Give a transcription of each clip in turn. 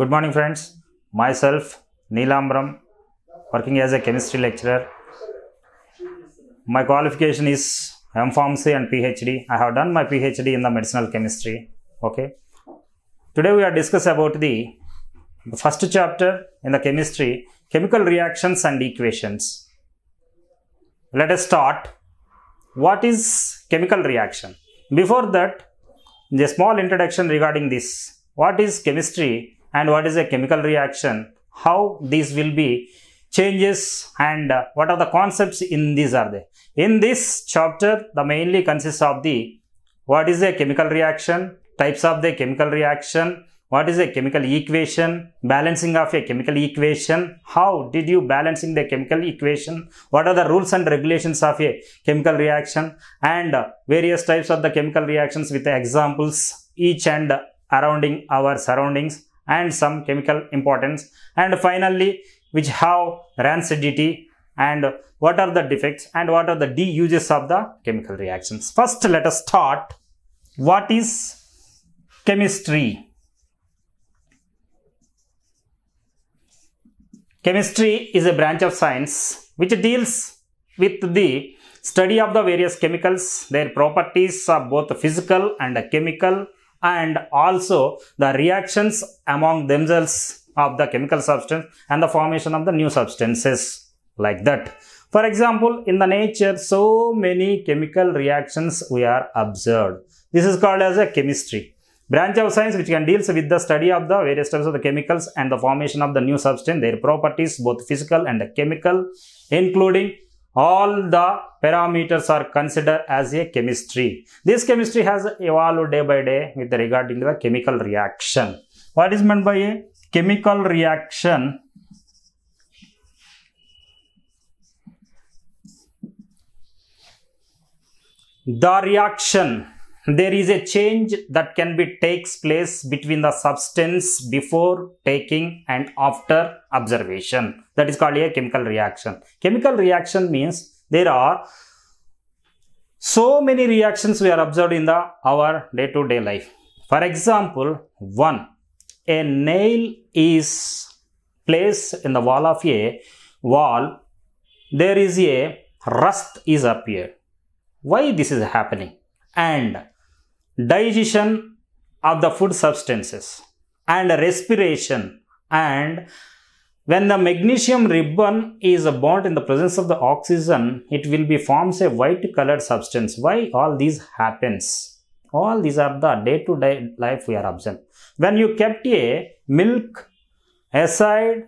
Good morning friends. Myself Neelambram working as a chemistry lecturer. My qualification is M.Pharmacy and PhD. I have done my PhD in the medicinal chemistry. Okay. Today we are discuss about the, the first chapter in the chemistry, chemical reactions and equations. Let us start. What is chemical reaction? Before that, the small introduction regarding this. What is chemistry and what is a chemical reaction, how these will be changes and uh, what are the concepts in these are there. In this chapter, the mainly consists of the what is a chemical reaction, types of the chemical reaction, what is a chemical equation, balancing of a chemical equation, how did you balancing the chemical equation, what are the rules and regulations of a chemical reaction and uh, various types of the chemical reactions with examples each and uh, surrounding our surroundings and some chemical importance and finally which have rancidity and what are the defects and what are the D uses of the chemical reactions. First let us start what is chemistry. Chemistry is a branch of science which deals with the study of the various chemicals, their properties of both physical and chemical and also the reactions among themselves of the chemical substance and the formation of the new substances like that. For example, in the nature, so many chemical reactions we are observed. This is called as a chemistry branch of science which can deals with the study of the various types of the chemicals and the formation of the new substance, their properties, both physical and chemical, including all the parameters are considered as a chemistry. This chemistry has evolved day by day with regarding the chemical reaction. What is meant by a chemical reaction? The reaction there is a change that can be takes place between the substance before taking and after observation that is called a chemical reaction chemical reaction means there are so many reactions we are observed in the our day to day life for example one a nail is placed in the wall of a wall there is a rust is appeared why this is happening and digestion of the food substances and respiration and when the magnesium ribbon is burnt in the presence of the oxygen it will be forms a white colored substance why all these happens all these are the day to day life we are observing when you kept a milk aside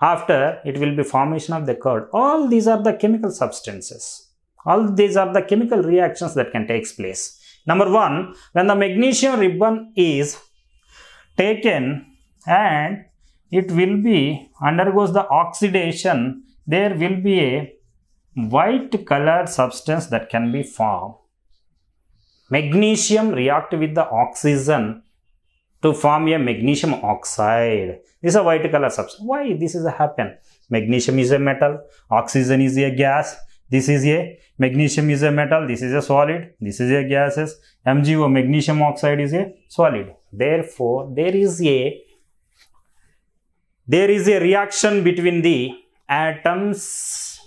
after it will be formation of the curd all these are the chemical substances all these are the chemical reactions that can take place Number one, when the magnesium ribbon is taken and it will be undergoes the oxidation, there will be a white colored substance that can be formed. Magnesium react with the oxygen to form a magnesium oxide. This is a white color substance. Why this is a happen? Magnesium is a metal, oxygen is a gas, this is a magnesium is a metal, this is a solid, this is a gases. MgO magnesium oxide is a solid. Therefore, there is a there is a reaction between the atoms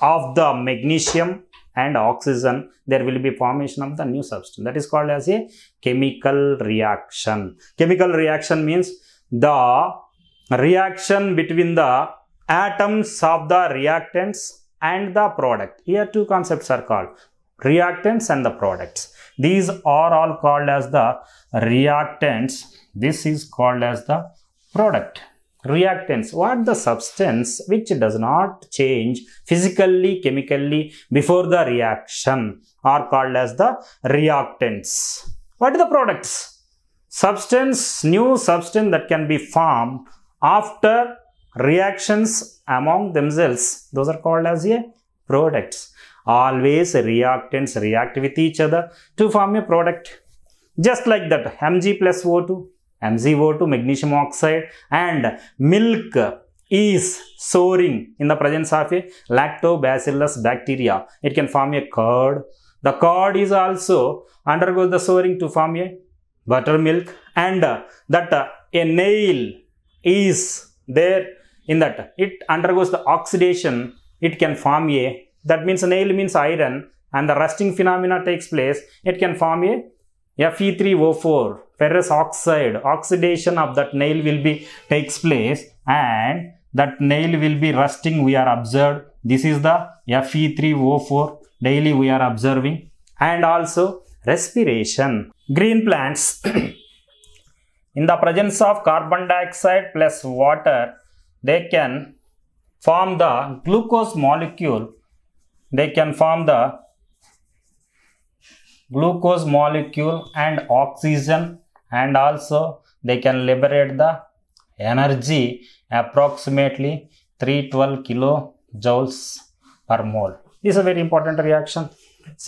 of the magnesium and oxygen there will be formation of the new substance that is called as a chemical reaction chemical reaction means the reaction between the atoms of the reactants and the product. Here two concepts are called reactants and the products. These are all called as the reactants. This is called as the product. Reactants, what the substance which does not change physically, chemically before the reaction are called as the reactants. What are the products? Substance, new substance that can be formed after reactions among themselves those are called as a products always reactants react with each other to form a product just like that mg plus o2 mgO2 magnesium oxide and milk is soaring in the presence of a lactobacillus bacteria. It can form a curd. The curd is also undergoes the soaring to form a buttermilk and that a nail is there in that it undergoes the oxidation, it can form a, that means nail means iron and the rusting phenomena takes place, it can form a Fe3O4, ferrous oxide, oxidation of that nail will be takes place and that nail will be rusting we are observed. This is the Fe3O4 daily we are observing and also respiration. Green plants in the presence of carbon dioxide plus water they can form the glucose molecule they can form the glucose molecule and oxygen and also they can liberate the energy approximately 312 kilojoules per mole this is a very important reaction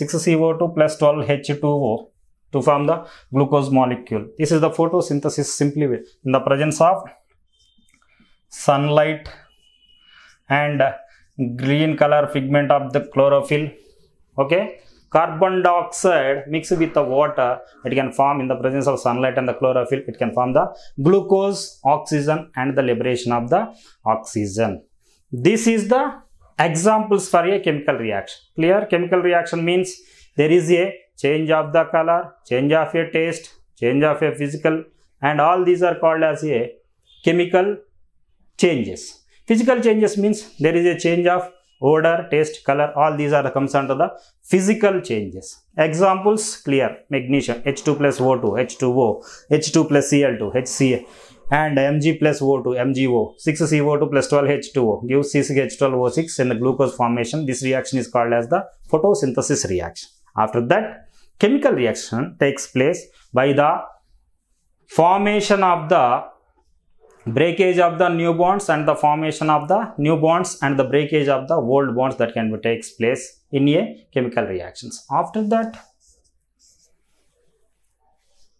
6co2 plus 12h2o to form the glucose molecule this is the photosynthesis simply in the presence of sunlight and green color pigment of the chlorophyll okay carbon dioxide mixed with the water it can form in the presence of sunlight and the chlorophyll it can form the glucose oxygen and the liberation of the oxygen this is the examples for a chemical reaction clear chemical reaction means there is a change of the color change of a taste change of a physical and all these are called as a chemical changes. Physical changes means there is a change of odor, taste, color, all these are comes under the physical changes. Examples clear, magnesium, H2 plus O2, H2O, H2 plus Cl2, HCl and Mg plus O2, MgO, 6CO2 plus 12H2O gives C6H12O6 in the glucose formation. This reaction is called as the photosynthesis reaction. After that, chemical reaction takes place by the formation of the breakage of the new bonds and the formation of the new bonds and the breakage of the old bonds that can be takes place in a chemical reactions. After that,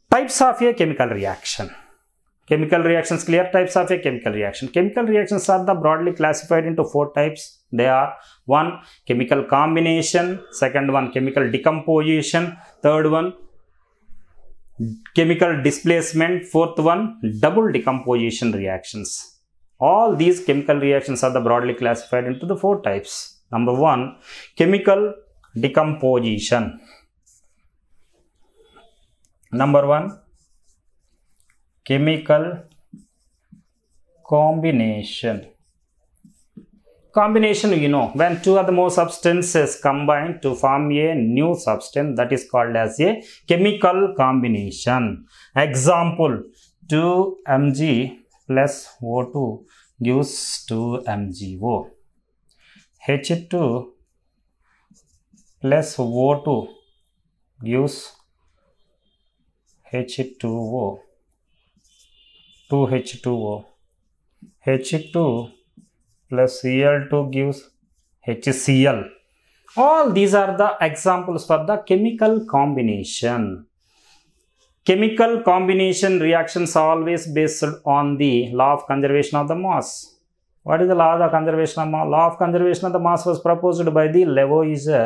types of a chemical reaction. Chemical reactions, clear types of a chemical reaction. Chemical reactions are the broadly classified into four types. They are one chemical combination, second one chemical decomposition, third one chemical displacement, fourth one, double decomposition reactions. All these chemical reactions are the broadly classified into the four types. Number one, chemical decomposition. Number one, chemical combination. Combination, you know, when two or the more substances combine to form a new substance that is called as a chemical combination. Example, 2Mg plus O2 gives 2MgO. H2 plus O2 gives H2O, 2H2O. H2 plus Cl2 gives HCl. All these are the examples for the chemical combination. Chemical combination reactions always based on the law of conservation of the mass. What is the law of conservation of mass? Law of conservation of the mass was proposed by the Lavoisier.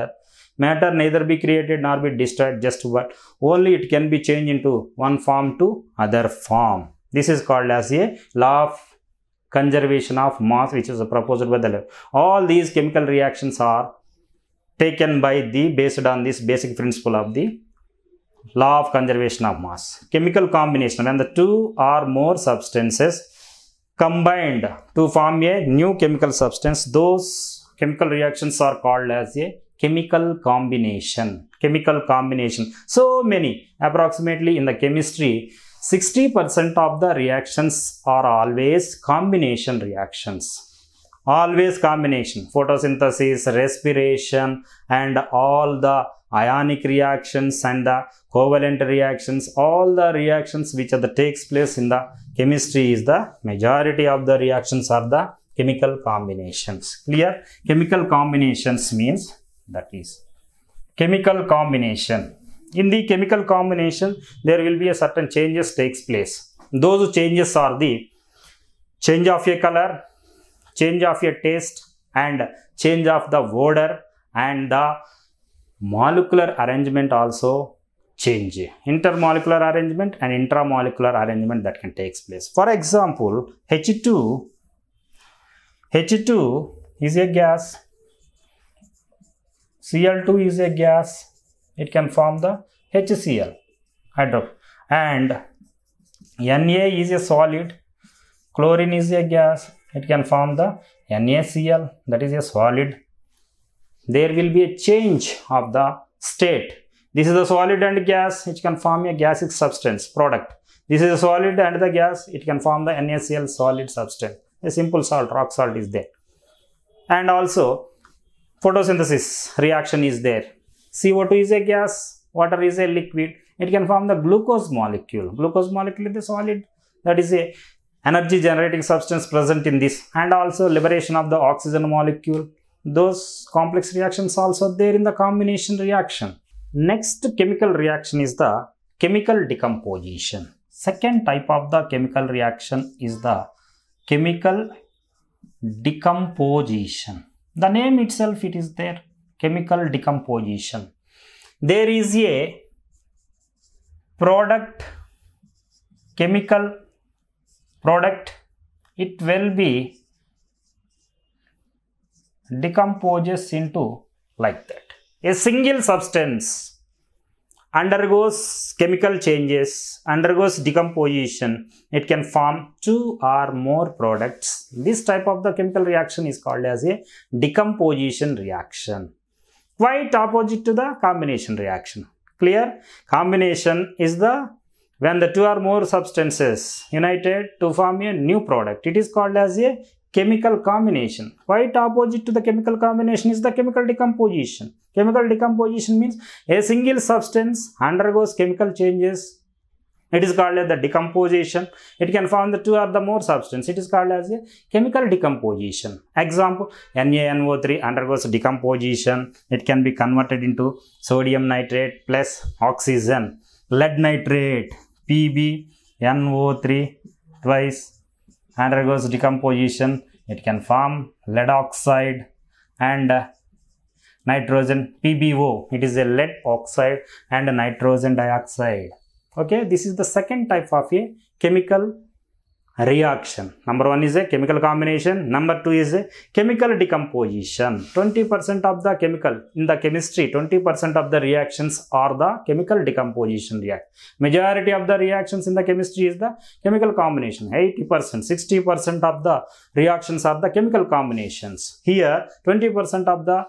Matter neither be created nor be destroyed, just what only it can be changed into one form to other form. This is called as a law of conservation of mass which is proposed by the lab. All these chemical reactions are taken by the based on this basic principle of the law of conservation of mass. Chemical combination when the two or more substances combined to form a new chemical substance, those chemical reactions are called as a chemical combination. Chemical combination. So many approximately in the chemistry 60% of the reactions are always combination reactions always combination photosynthesis respiration and all the ionic reactions and the covalent reactions all the reactions which are the takes place in the chemistry is the majority of the reactions are the chemical combinations clear chemical combinations means that is chemical combination in the chemical combination there will be a certain changes takes place those changes are the change of a color change of a taste and change of the odor and the molecular arrangement also change intermolecular arrangement and intramolecular arrangement that can takes place for example h2 h2 is a gas cl2 is a gas it can form the HCl hydro and Na is a solid chlorine is a gas it can form the NaCl that is a solid there will be a change of the state this is a solid and gas which can form a gaseous substance product this is a solid and the gas it can form the NaCl solid substance a simple salt rock salt is there and also photosynthesis reaction is there CO2 is a gas, water is a liquid. It can form the glucose molecule. Glucose molecule is a solid. That is a energy generating substance present in this and also liberation of the oxygen molecule. Those complex reactions also there in the combination reaction. Next chemical reaction is the chemical decomposition. Second type of the chemical reaction is the chemical decomposition. The name itself it is there chemical decomposition. There is a product, chemical product, it will be decomposes into like that. A single substance undergoes chemical changes, undergoes decomposition. It can form two or more products. This type of the chemical reaction is called as a decomposition reaction quite opposite to the combination reaction. Clear? Combination is the when the two or more substances united to form a new product. It is called as a chemical combination. Quite opposite to the chemical combination is the chemical decomposition. Chemical decomposition means a single substance undergoes chemical changes it is called as the decomposition. It can form the two or the more substance. It is called as a chemical decomposition. Example, NaNO3 undergoes decomposition. It can be converted into sodium nitrate plus oxygen, lead nitrate, PbNO3 twice undergoes decomposition. It can form lead oxide and nitrogen PbO. It is a lead oxide and nitrogen dioxide okay this is the second type of a chemical reaction number one is a chemical combination number two is a chemical decomposition 20 percent of the chemical in the chemistry 20 percent of the reactions are the chemical decomposition react majority of the reactions in the chemistry is the chemical combination 80 percent 60 percent of the reactions are the chemical combinations here 20 percent of the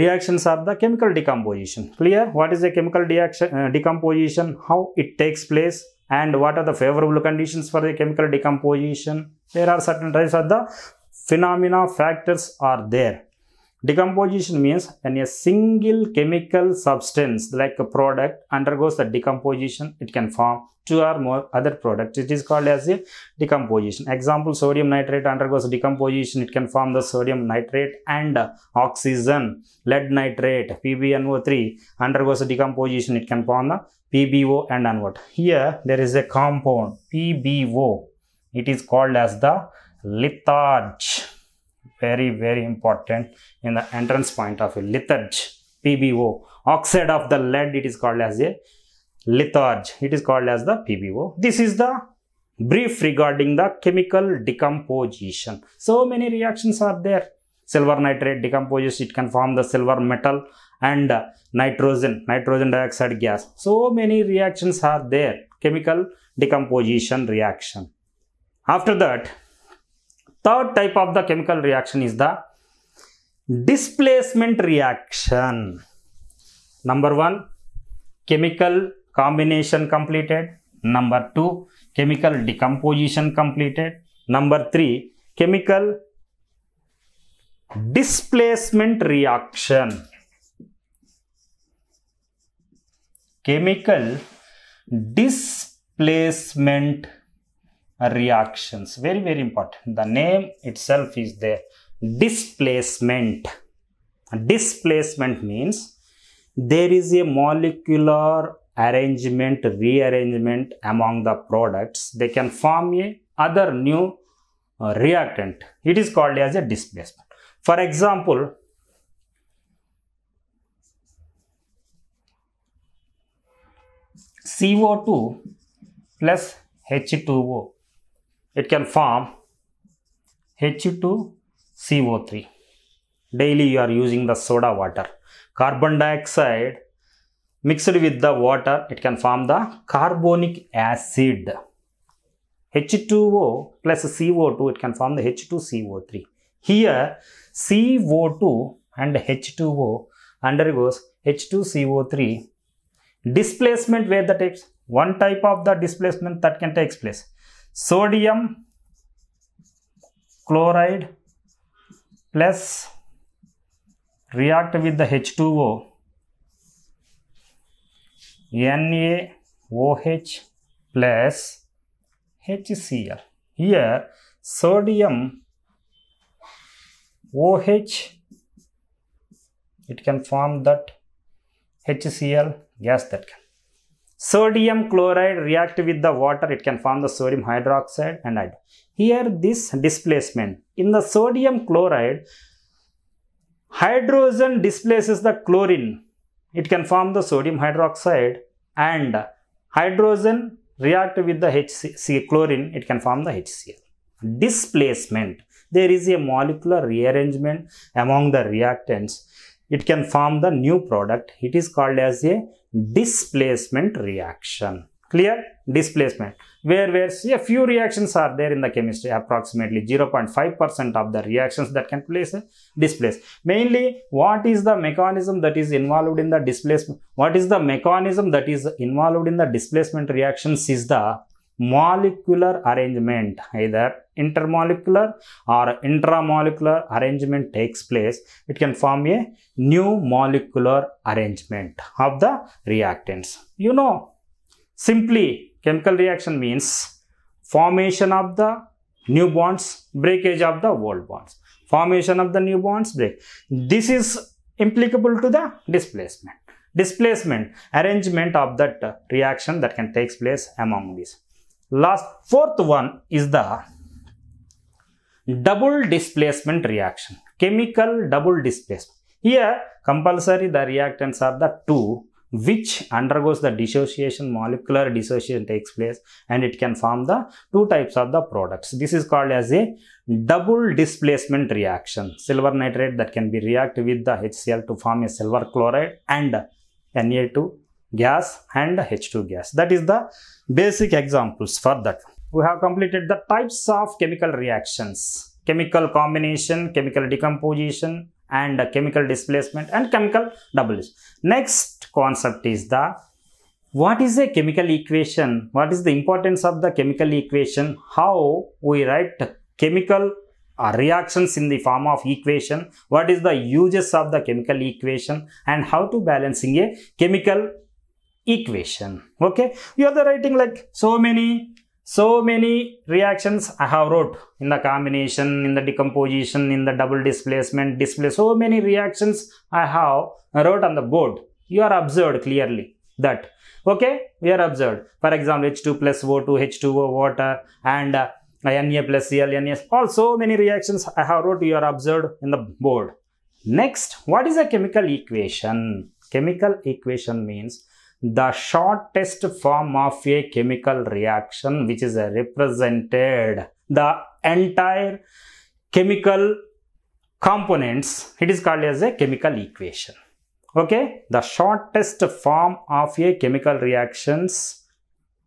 reactions are the chemical decomposition clear what is the chemical reaction? uh, decomposition how it takes place and what are the favorable conditions for the chemical decomposition there are certain types of the phenomena factors are there Decomposition means when a single chemical substance like a product undergoes the decomposition, it can form two or more other products. It is called as a decomposition. Example, sodium nitrate undergoes decomposition. It can form the sodium nitrate and oxygen. Lead nitrate, PbNO3 undergoes a decomposition. It can form the PbO and onward. Here, there is a compound, PbO. It is called as the litharge very very important in the entrance point of a litharge pbo oxide of the lead it is called as a litharge it is called as the pbo this is the brief regarding the chemical decomposition so many reactions are there silver nitrate decomposes it can form the silver metal and nitrogen nitrogen dioxide gas so many reactions are there chemical decomposition reaction after that Third type of the chemical reaction is the displacement reaction. Number one, chemical combination completed. Number two, chemical decomposition completed. Number three, chemical displacement reaction. Chemical displacement reactions very very important the name itself is there displacement displacement means there is a molecular arrangement rearrangement among the products they can form a other new uh, reactant it is called as a displacement for example CO2 plus H2O it can form H2CO3. Daily you are using the soda water. Carbon dioxide mixed with the water, it can form the carbonic acid. H2O plus CO2, it can form the H2CO3. Here, CO2 and H2O undergoes H2CO3 displacement where the takes one type of the displacement that can takes place sodium chloride plus react with the H2O NaOH plus HCl. Here sodium OH it can form that HCl gas that can Sodium chloride react with the water, it can form the sodium hydroxide and Here this displacement, in the sodium chloride, hydrogen displaces the chlorine. It can form the sodium hydroxide and hydrogen react with the HC chlorine, it can form the HCl. Displacement, there is a molecular rearrangement among the reactants. It can form the new product. It is called as a displacement reaction. Clear? Displacement. Where, where see, a few reactions are there in the chemistry, approximately 0.5% of the reactions that can place displace. Mainly, what is the mechanism that is involved in the displacement? What is the mechanism that is involved in the displacement reactions is the molecular arrangement, either intermolecular or intramolecular arrangement takes place, it can form a new molecular arrangement of the reactants. You know, simply chemical reaction means formation of the new bonds, breakage of the old bonds, formation of the new bonds, break. This is applicable to the displacement displacement arrangement of that reaction that can takes place among these last fourth one is the double displacement reaction, chemical double displacement. Here, compulsory the reactants are the two which undergoes the dissociation, molecular dissociation takes place and it can form the two types of the products. This is called as a double displacement reaction. Silver nitrate that can be react with the HCl to form a silver chloride and Na2 gas and H2 gas. That is the basic examples for that we have completed the types of chemical reactions, chemical combination, chemical decomposition and chemical displacement and chemical doubles. Next concept is the what is a chemical equation? What is the importance of the chemical equation? How we write chemical uh, reactions in the form of equation? What is the uses of the chemical equation and how to balancing a chemical equation? Okay, you are the writing like so many so many reactions i have wrote in the combination in the decomposition in the double displacement display so many reactions i have wrote on the board you are observed clearly that okay we are observed for example h2 plus o2 h2o water and uh, na plus cl na all so many reactions i have wrote you are observed in the board next what is a chemical equation chemical equation means the shortest form of a chemical reaction which is represented the entire chemical components it is called as a chemical equation okay the shortest form of a chemical reactions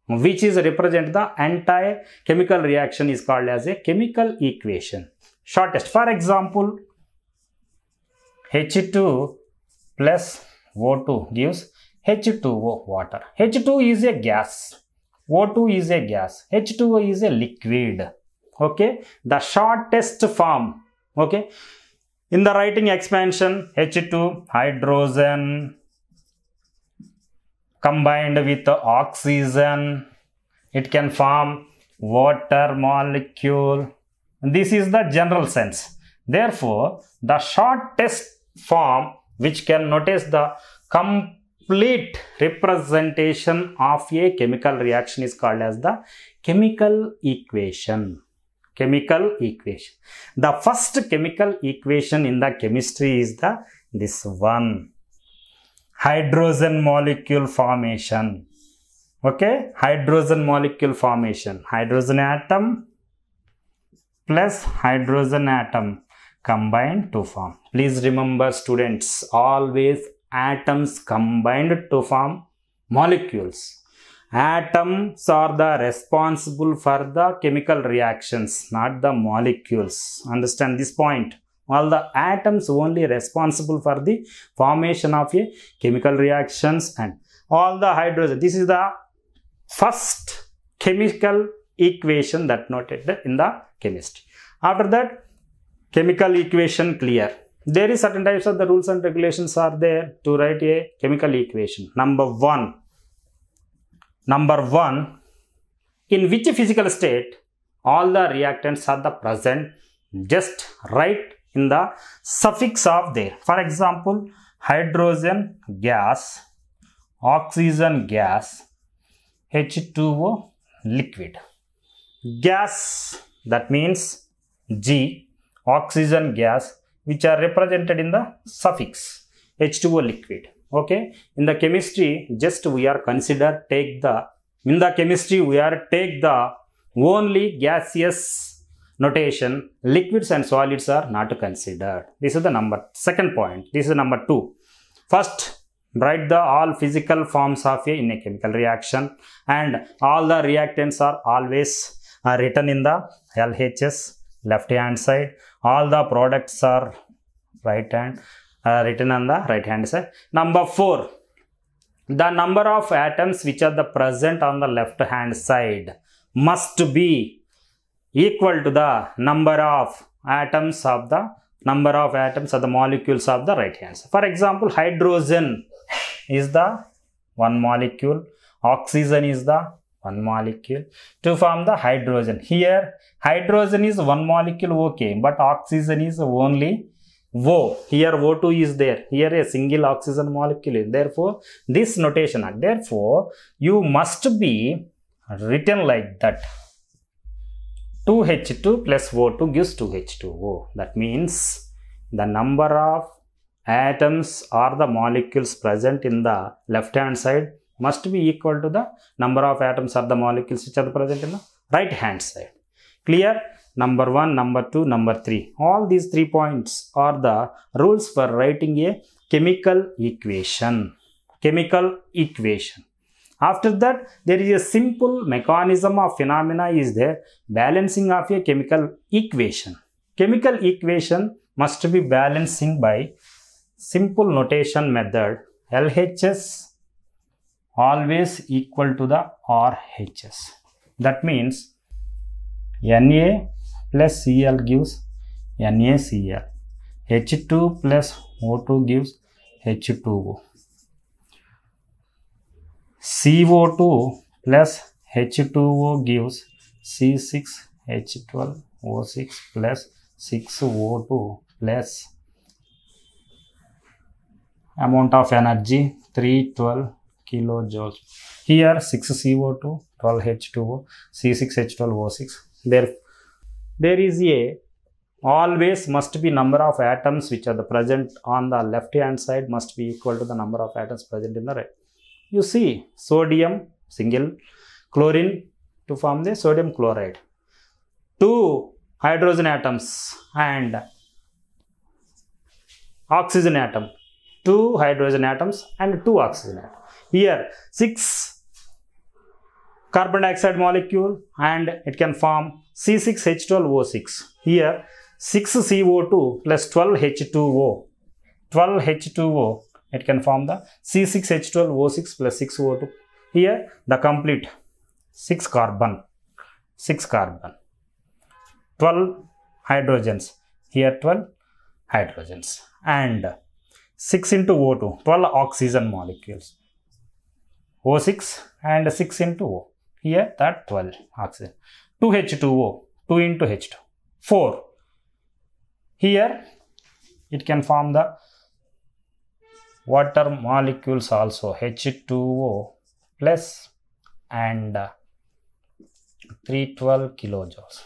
which is represent the entire chemical reaction is called as a chemical equation shortest for example h2 plus o2 gives H2O water. H2 is a gas. O2 is a gas. H2O is a liquid. Okay. The shortest form. Okay. In the writing expansion, H2 hydrogen combined with oxygen, it can form water molecule. This is the general sense. Therefore, the shortest form which can notice the com complete representation of a chemical reaction is called as the chemical equation chemical equation the first chemical equation in the chemistry is the this one hydrogen molecule formation okay hydrogen molecule formation hydrogen atom plus hydrogen atom combined to form please remember students always atoms combined to form molecules. Atoms are the responsible for the chemical reactions, not the molecules. Understand this point? All the atoms only responsible for the formation of a chemical reactions and all the hydrogen. This is the first chemical equation that noted in the chemistry. After that, chemical equation clear there is certain types of the rules and regulations are there to write a chemical equation. Number one, number one, in which physical state all the reactants are the present, just write in the suffix of there. For example, hydrogen gas, oxygen gas, H2O liquid. Gas, that means G, oxygen gas, which are represented in the suffix H2O liquid. Okay, in the chemistry, just we are consider take the in the chemistry we are take the only gaseous notation liquids and solids are not considered. This is the number second point. This is number two. First, write the all physical forms of a in a chemical reaction and all the reactants are always uh, written in the LHS left hand side all the products are right hand uh, written on the right hand side number 4 the number of atoms which are the present on the left hand side must be equal to the number of atoms of the number of atoms of the molecules of the right hand side for example hydrogen is the one molecule oxygen is the one molecule to form the hydrogen. Here hydrogen is one molecule okay but oxygen is only O. Here O2 is there. Here a single oxygen molecule Therefore this notation therefore you must be written like that. 2H2 plus O2 gives 2H2O. That means the number of atoms or the molecules present in the left hand side must be equal to the number of atoms of the molecules which are present in the right hand side. Clear? Number 1, number 2, number 3. All these three points are the rules for writing a chemical equation. Chemical equation. After that, there is a simple mechanism of phenomena is there, balancing of a chemical equation. Chemical equation must be balancing by simple notation method LHS always equal to the RHS. That means Na plus Cl gives NaCl. H2 plus O2 gives H2O. CO2 plus H2O gives C6H12O6 plus 6O2 plus amount of energy 312 kilojoules. Here 6 CO2, 12 H2O, C6H12O6. There, there is a always must be number of atoms which are the present on the left hand side must be equal to the number of atoms present in the right. You see sodium single chlorine to form the sodium chloride. Two hydrogen atoms and oxygen atom. Two hydrogen atoms and two oxygen atoms here six carbon dioxide molecule and it can form C6H12O6. Here 6 CO2 plus 12 H2O. 12 H2O it can form the C6H12O6 plus 6 O2. Here the complete 6 carbon, 6 carbon, 12 hydrogens, here 12 hydrogens and 6 into O2, 12 oxygen molecules. O6 and 6 into O. Here that 12 oxygen. 2H2O, 2 into H2. 4. Here it can form the water molecules also H2O plus and uh, 312 kilojoules.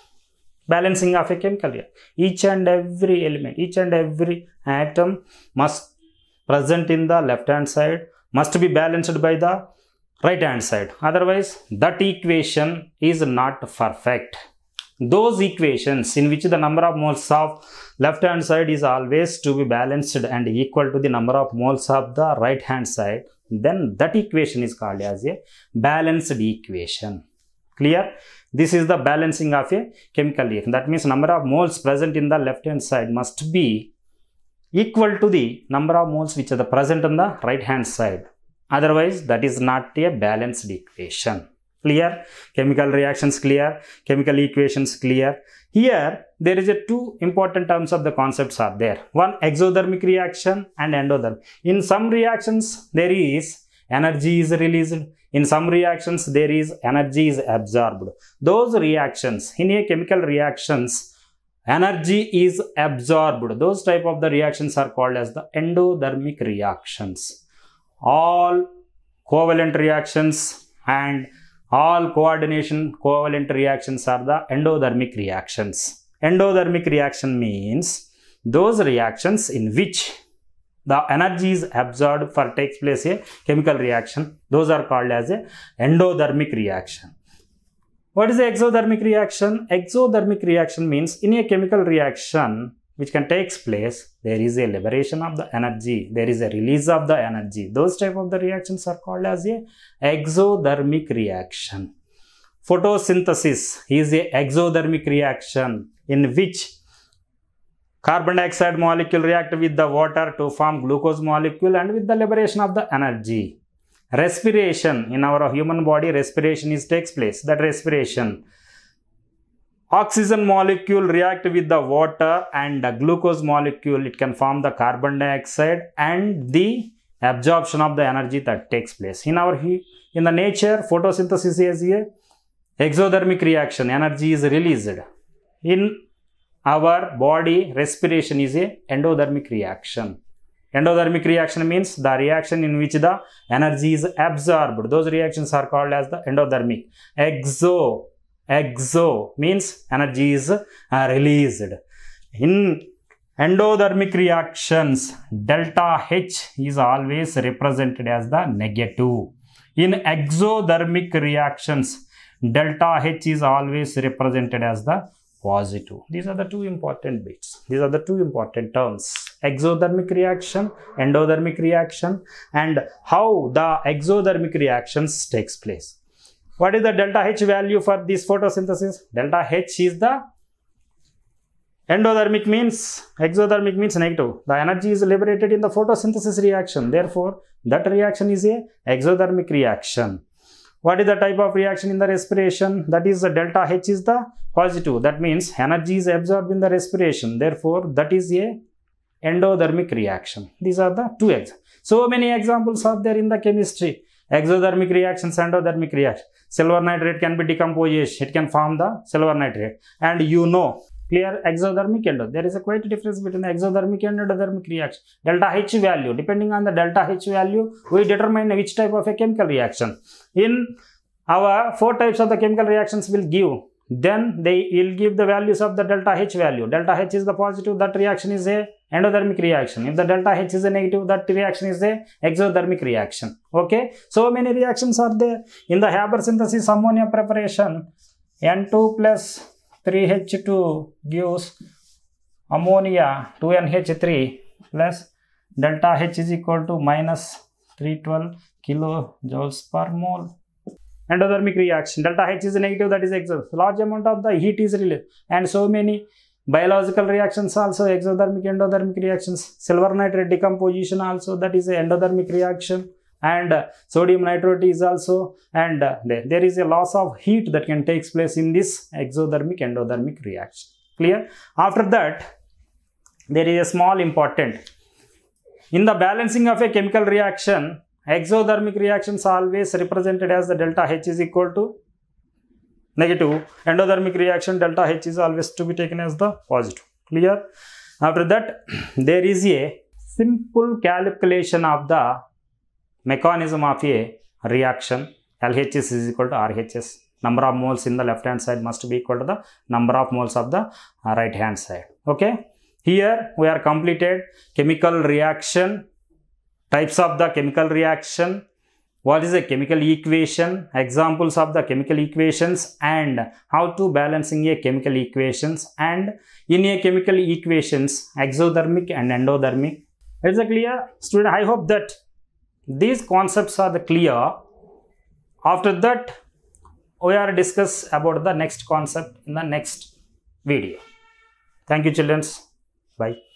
Balancing of a chemical reaction. Each and every element, each and every atom must present in the left hand side must be balanced by the right hand side otherwise that equation is not perfect those equations in which the number of moles of left hand side is always to be balanced and equal to the number of moles of the right hand side then that equation is called as a balanced equation clear this is the balancing of a chemical reaction that means number of moles present in the left hand side must be equal to the number of moles which are the present on the right hand side Otherwise, that is not a balanced equation. Clear? Chemical reactions clear? Chemical equations clear? Here, there is a two important terms of the concepts are there. One exothermic reaction and endothermic. In some reactions, there is energy is released. In some reactions, there is energy is absorbed. Those reactions, in a chemical reactions, energy is absorbed. Those type of the reactions are called as the endothermic reactions all covalent reactions and all coordination covalent reactions are the endothermic reactions. Endothermic reaction means those reactions in which the energy is absorbed for takes place a chemical reaction. Those are called as a endothermic reaction. What is the exothermic reaction? Exothermic reaction means in a chemical reaction, which can takes place, there is a liberation of the energy, there is a release of the energy. Those type of the reactions are called as a exothermic reaction. Photosynthesis is a exothermic reaction in which carbon dioxide molecule react with the water to form glucose molecule and with the liberation of the energy respiration in our human body respiration is takes place that respiration Oxygen molecule react with the water and the glucose molecule. It can form the carbon dioxide and the absorption of the energy that takes place. In our in the nature, photosynthesis is a exothermic reaction. Energy is released. In our body, respiration is a endothermic reaction. Endothermic reaction means the reaction in which the energy is absorbed. Those reactions are called as the endothermic. Exo exo means energy is uh, released. In endothermic reactions, delta H is always represented as the negative. In exothermic reactions, delta H is always represented as the positive. These are the two important bits. These are the two important terms. Exothermic reaction, endothermic reaction and how the exothermic reactions takes place. What is the delta H value for this photosynthesis? Delta H is the endothermic means exothermic means negative. The energy is liberated in the photosynthesis reaction. Therefore, that reaction is a exothermic reaction. What is the type of reaction in the respiration? That is the delta H is the positive. That means energy is absorbed in the respiration. Therefore, that is a endothermic reaction. These are the two examples. So many examples are there in the chemistry. Exothermic reactions, endothermic reaction. Silver nitrate can be decomposed. It can form the silver nitrate. And you know, clear exothermic endo. There is a quite difference between exothermic and endothermic reaction. Delta H value. Depending on the delta H value, we determine which type of a chemical reaction. In our four types of the chemical reactions will give then they will give the values of the delta H value. Delta H is the positive, that reaction is a endothermic reaction if the delta h is a negative that reaction is a exothermic reaction okay so many reactions are there in the haber synthesis ammonia preparation n2 plus 3h2 gives ammonia 2nh3 plus delta h is equal to minus 312 kilojoules per mole endothermic reaction delta h is negative that is exothermic. large amount of the heat is released and so many Biological reactions also, exothermic, endothermic reactions, silver nitrate decomposition also, that is endothermic reaction and uh, sodium nitrate is also and uh, there, there is a loss of heat that can takes place in this exothermic endothermic reaction clear after that there is a small important in the balancing of a chemical reaction exothermic reactions always represented as the delta h is equal to negative endothermic reaction delta H is always to be taken as the positive clear after that there is a simple calculation of the mechanism of a reaction LHS is equal to RHS number of moles in the left hand side must be equal to the number of moles of the right hand side okay here we are completed chemical reaction types of the chemical reaction what is a chemical equation, examples of the chemical equations and how to balancing a chemical equations and in a chemical equations exothermic and endothermic. Is it clear? Student, I hope that these concepts are the clear. After that, we are discuss about the next concept in the next video. Thank you children. Bye.